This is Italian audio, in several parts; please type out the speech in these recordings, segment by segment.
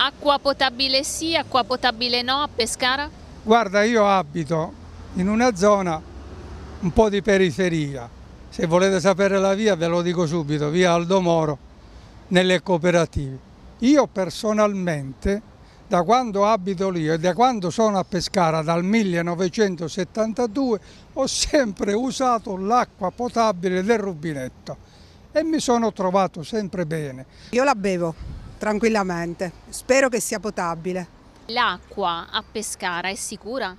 Acqua potabile sì, acqua potabile no a Pescara? Guarda, io abito in una zona un po' di periferia. Se volete sapere la via ve lo dico subito, via Aldo Moro, nelle cooperative. Io personalmente, da quando abito lì e da quando sono a Pescara, dal 1972, ho sempre usato l'acqua potabile del rubinetto e mi sono trovato sempre bene. Io la bevo tranquillamente. Spero che sia potabile. L'acqua a Pescara è sicura?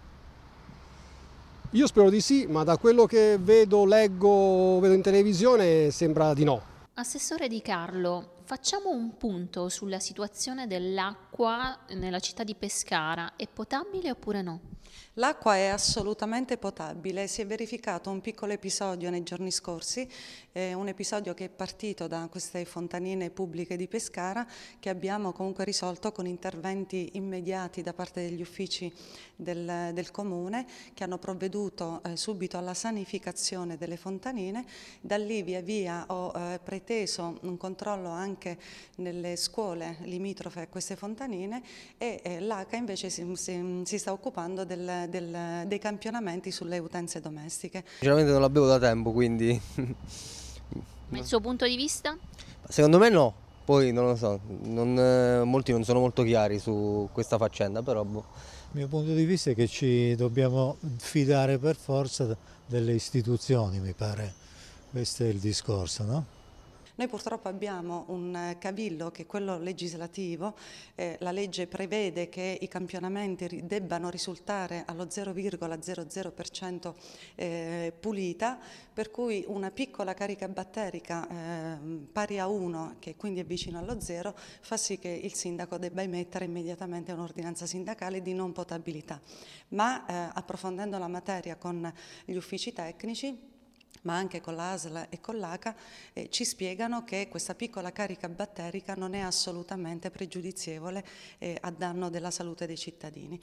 Io spero di sì, ma da quello che vedo, leggo, vedo in televisione sembra di no. Assessore Di Carlo, Facciamo un punto sulla situazione dell'acqua nella città di Pescara. È potabile oppure no? L'acqua è assolutamente potabile, si è verificato un piccolo episodio nei giorni scorsi, eh, un episodio che è partito da queste fontanine pubbliche di Pescara che abbiamo comunque risolto con interventi immediati da parte degli uffici del, del comune che hanno provveduto eh, subito alla sanificazione delle fontanine, da lì via via ho eh, preteso un controllo anche anche nelle scuole limitrofe a queste fontanine e eh, l'ACA invece si, si, si, sta occupando del, del, dei campionamenti sulle utenze domestiche. Sinceramente non la bevo da tempo quindi... Ma il suo punto di vista? Secondo me no, poi non lo so, non, eh, molti non sono molto chiari su questa faccenda, però... Boh. Il mio punto di vista è che ci dobbiamo fidare per forza delle istituzioni, mi pare. Questo è il discorso, no? Noi purtroppo abbiamo un eh, cavillo che è quello legislativo, eh, la legge prevede che i campionamenti debbano risultare allo 0,00% eh, pulita, per cui una piccola carica batterica eh, pari a 1, che quindi è vicino allo 0, fa sì che il sindaco debba emettere immediatamente un'ordinanza sindacale di non potabilità. Ma eh, approfondendo la materia con gli uffici tecnici, ma anche con l'ASL e con l'ACA, eh, ci spiegano che questa piccola carica batterica non è assolutamente pregiudizievole eh, a danno della salute dei cittadini.